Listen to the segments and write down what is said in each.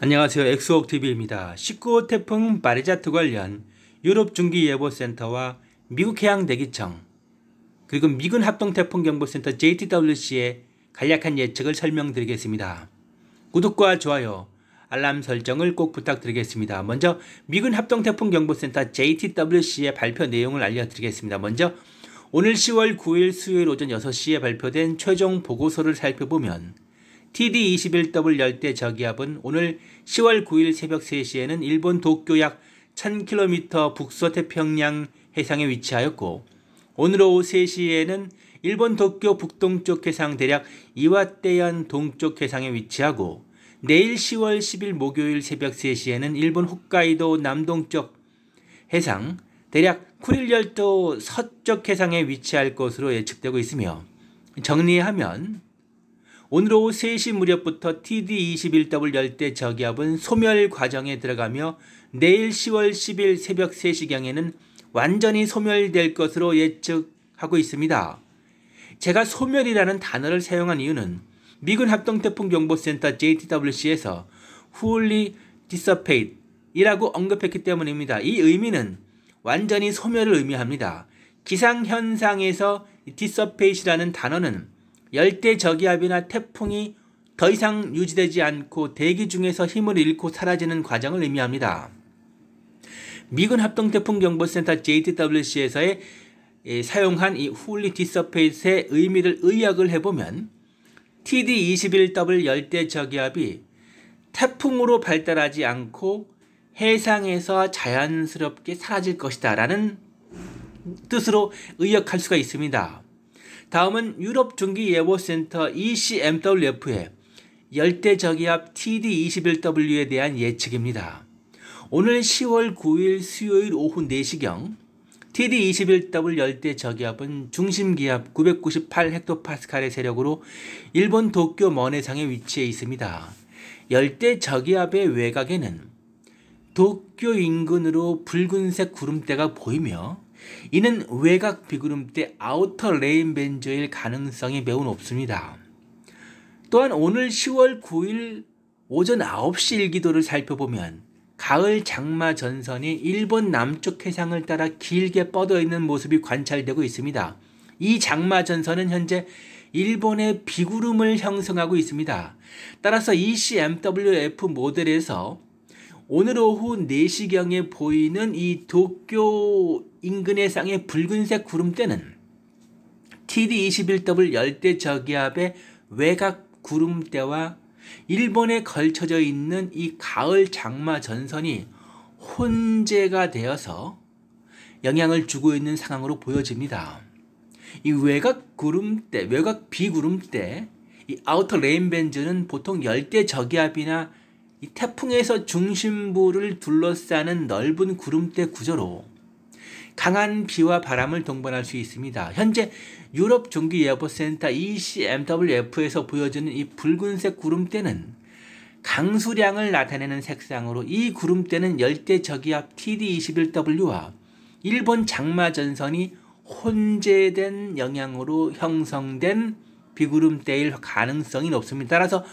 안녕하세요. 엑스옥TV입니다. 19호 태풍 바리자트 관련 유럽 중기예보센터와 미국 해양대기청 그리고 미군 합동태풍경보센터 JTWC의 간략한 예측을 설명드리겠습니다. 구독과 좋아요, 알람 설정을 꼭 부탁드리겠습니다. 먼저 미군 합동태풍경보센터 JTWC의 발표 내용을 알려드리겠습니다. 먼저 오늘 10월 9일 수요일 오전 6시에 발표된 최종 보고서를 살펴보면 TD21W 열대 저기압은 오늘 10월 9일 새벽 3시에는 일본 도쿄 약 1000km 북서 태평양 해상에 위치하였고 오늘 오후 3시에는 일본 도쿄 북동쪽 해상 대략 이와떼현 동쪽 해상에 위치하고 내일 10월 10일 목요일 새벽 3시에는 일본 홋카이도 남동쪽 해상 대략 쿠릴열도 서쪽 해상에 위치할 것으로 예측되고 있으며 정리하면 오늘 오후 3시 무렵부터 TD21W 열대 저기압은 소멸 과정에 들어가며 내일 10월 10일 새벽 3시경에는 완전히 소멸될 것으로 예측하고 있습니다. 제가 소멸이라는 단어를 사용한 이유는 미군 합동태풍경보센터 JTWC에서 fully dissipate 이라고 언급했기 때문입니다. 이 의미는 완전히 소멸을 의미합니다. 기상현상에서 dissipate이라는 단어는 열대 저기압이나 태풍이 더 이상 유지되지 않고 대기 중에서 힘을 잃고 사라지는 과정을 의미합니다. 미군 합동태풍경보센터 JTWC에서의 예, 사용한 이 훌리 디서페이스의 의미를 의역을 해보면 TD21W 열대 저기압이 태풍으로 발달하지 않고 해상에서 자연스럽게 사라질 것이다 라는 뜻으로 의역할 수가 있습니다. 다음은 유럽 중기예보센터 ECMWF의 열대저기압 TD21W에 대한 예측입니다. 오늘 10월 9일 수요일 오후 4시경 TD21W 열대 저기압은 중심기압 998헥토파스칼의 세력으로 일본 도쿄 먼해상에 위치해 있습니다. 열대 저기압의 외곽에는 도쿄 인근으로 붉은색 구름대가 보이며 이는 외곽 비구름 때 아우터 레인 벤저일 가능성이 매우 높습니다. 또한 오늘 10월 9일 오전 9시 일기도를 살펴보면 가을 장마 전선이 일본 남쪽 해상을 따라 길게 뻗어 있는 모습이 관찰되고 있습니다. 이 장마 전선은 현재 일본의 비구름을 형성하고 있습니다. 따라서 ECMWF 모델에서 오늘 오후 4시경에 보이는 이 도쿄 인근의 상의 붉은색 구름대는 TD21W 열대 저기압의 외곽 구름대와 일본에 걸쳐져 있는 이 가을 장마 전선이 혼재가 되어서 영향을 주고 있는 상황으로 보여집니다. 이 외곽 구름대, 외곽 비구름대, 이 아우터 레인 밴드는 보통 열대 저기압이나 이 태풍에서 중심부를 둘러싸는 넓은 구름대 구조로 강한 비와 바람을 동반할 수 있습니다. 현재 유럽 중기예보센터 ECMWF에서 보여지는 이 붉은색 구름대는 강수량을 나타내는 색상으로 이 구름대는 열대저기압 TD21W와 일본 장마전선이 혼재된 영향으로 형성된 비구름대일 가능성이 높습니다. 따라서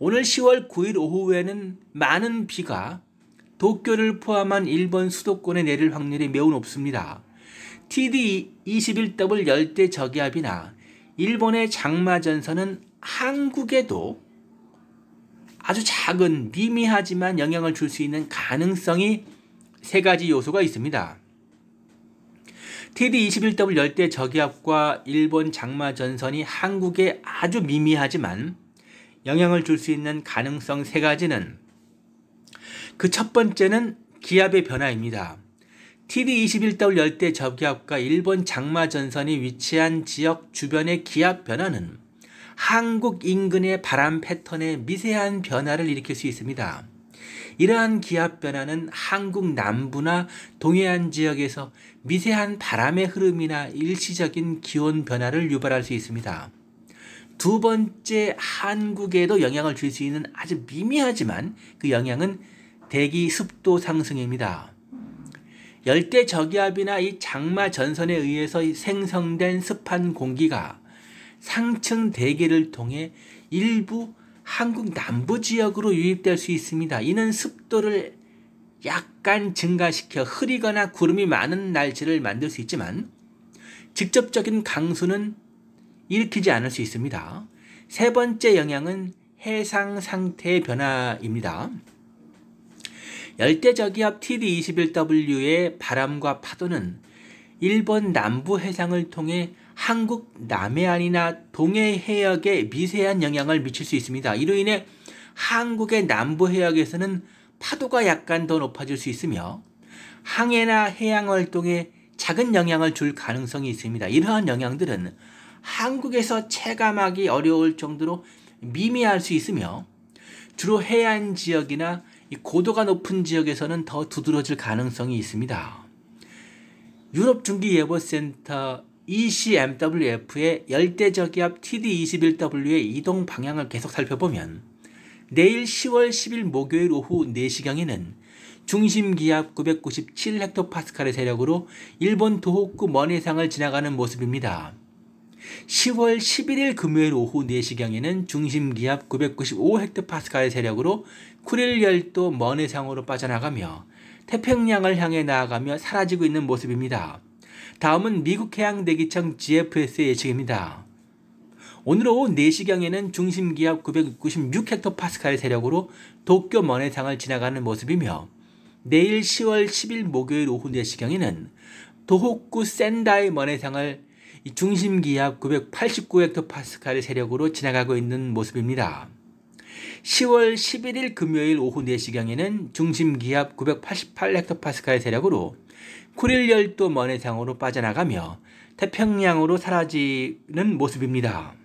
오늘 10월 9일 오후에는 많은 비가 도쿄를 포함한 일본 수도권에 내릴 확률이 매우 높습니다. TD21W 열대 저기압이나 일본의 장마전선은 한국에도 아주 작은 미미하지만 영향을 줄 수 있는 가능성이 세 가지 요소가 있습니다. TD21W 열대 저기압과 일본 장마 전선이 한국에 아주 미미하지만 영향을 줄 수 있는 가능성 세 가지는 그 첫 번째는 기압의 변화입니다. TD21W 열대 저기압과 일본 장마 전선이 위치한 지역 주변의 기압 변화는 한국 인근의 바람 패턴에 미세한 변화를 일으킬 수 있습니다. 이러한 기압 변화는 한국 남부나 동해안 지역에서 미세한 바람의 흐름이나 일시적인 기온 변화를 유발할 수 있습니다. 두 번째 한국에도 영향을 줄 수 있는 아주 미미하지만 그 영향은 대기 습도 상승입니다. 열대 저기압이나 이 장마 전선에 의해서 생성된 습한 공기가 상층 대기를 통해 일부 한국 남부 지역으로 유입될 수 있습니다. 이는 습도를 약간 증가시켜 흐리거나 구름이 많은 날씨를 만들 수 있지만 직접적인 강수는 일으키지 않을 수 있습니다. 세 번째 영향은 해상 상태의 변화입니다. 열대저기압 TD21W의 바람과 파도는 일본 남부 해상을 통해 한국 남해안이나 동해 해역에 미세한 영향을 미칠 수 있습니다. 이로 인해 한국의 남부 해역에서는 파도가 약간 더 높아질 수 있으며 항해나 해양 활동에 작은 영향을 줄 가능성이 있습니다. 이러한 영향들은 한국에서 체감하기 어려울 정도로 미미할 수 있으며 주로 해안 지역이나 고도가 높은 지역에서는 더 두드러질 가능성이 있습니다. 유럽 중기 예보 센터 ECMWF의 열대저기압 TD21W의 이동 방향을 계속 살펴보면 내일 10월 10일 목요일 오후 4시경에는 중심기압 997헥토파스칼의 세력으로 일본 도호쿠 먼해상을 지나가는 모습입니다. 10월 11일 금요일 오후 4시경에는 중심 기압 995헥트파스칼의 세력으로 쿠릴 열도 먼 해상으로 빠져나가며 태평양을 향해 나아가며 사라지고 있는 모습입니다. 다음은 미국 해양대기청 GFS의 예측입니다. 오늘 오후 4시경에는 중심 기압 996헥토파스칼의 세력으로 도쿄 먼해상을 지나가는 모습이며 내일 10월 10일 목요일 오후 4시경에는 도호쿠 센다이 먼해상을 이 중심 기압 989헥토파스칼의 세력으로 지나가고 있는 모습입니다. 10월 11일 금요일 오후 4시경에는 중심 기압 988헥토파스칼의 세력으로 쿠릴 열도 먼해상으로 빠져나가며 태평양으로 사라지는 모습입니다.